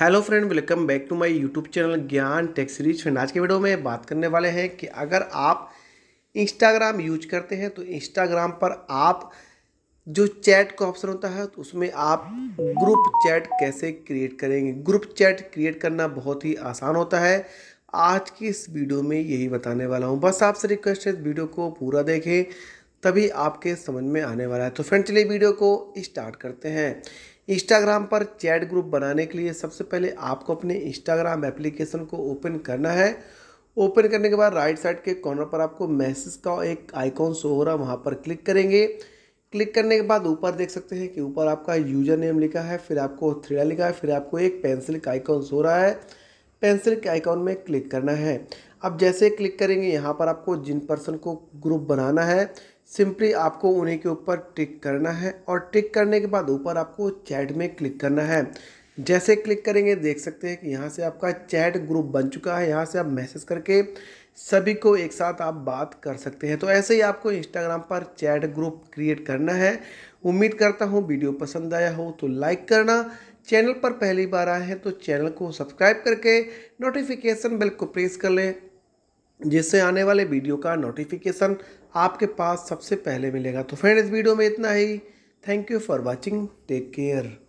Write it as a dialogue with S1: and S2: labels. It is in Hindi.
S1: hello friend welcome back to my YouTube channel Gyan tech series friend आज के वीडियो में बात करने वाले हैं कि अगर आप इंस्टाग्राम यूज करते हैं तो इंस्टाग्राम पर आप जो चैट का ऑप्शन होता है तो उसमें आप ग्रुप चैट कैसे क्रिएट करेंगे ग्रुप चैट क्रिएट करना बहुत ही आसान होता है आज की इस वीडियो में यही बताने वाला हूँ बस आपसे रिक्वेस्ट है वीडियो को पूरा देखें तभी आपके समझ में आने वाला है तो फ्रेंड चलिए वीडियो को स्टार्ट करते हैं इंस्टाग्राम पर चैट ग्रुप बनाने के लिए सबसे पहले आपको अपने इंस्टाग्राम एप्लीकेशन को ओपन करना है ओपन करने के बाद राइट साइड के कॉर्नर पर आपको मैसेज का एक आइकॉन शो हो रहा है वहाँ पर क्लिक करेंगे क्लिक करने के बाद ऊपर देख सकते हैं कि ऊपर आपका यूजर नेम लिखा है फिर आपको थ्रीडा लिखा है फिर आपको एक पेंसिल का आइकॉन शो रहा है पेंसिल के आइकॉन में क्लिक करना है अब जैसे क्लिक करेंगे यहाँ पर आपको जिन पर्सन को ग्रुप बनाना है सिंपली आपको उन्हीं के ऊपर टिक करना है और टिक करने के बाद ऊपर आपको चैट में क्लिक करना है जैसे क्लिक करेंगे देख सकते हैं कि यहाँ से आपका चैट ग्रुप बन चुका है यहाँ से आप मैसेज करके सभी को एक साथ आप बात कर सकते हैं तो ऐसे ही आपको इंस्टाग्राम पर चैट ग्रुप क्रिएट करना है उम्मीद करता हूँ वीडियो पसंद आया हो तो लाइक करना चैनल पर पहली बार आए हैं तो चैनल को सब्सक्राइब करके नोटिफिकेशन बेल को प्रेस कर लें जिससे आने वाले वीडियो का नोटिफिकेशन आपके पास सबसे पहले मिलेगा तो फ्रेंड इस वीडियो में इतना ही thank you for watching take care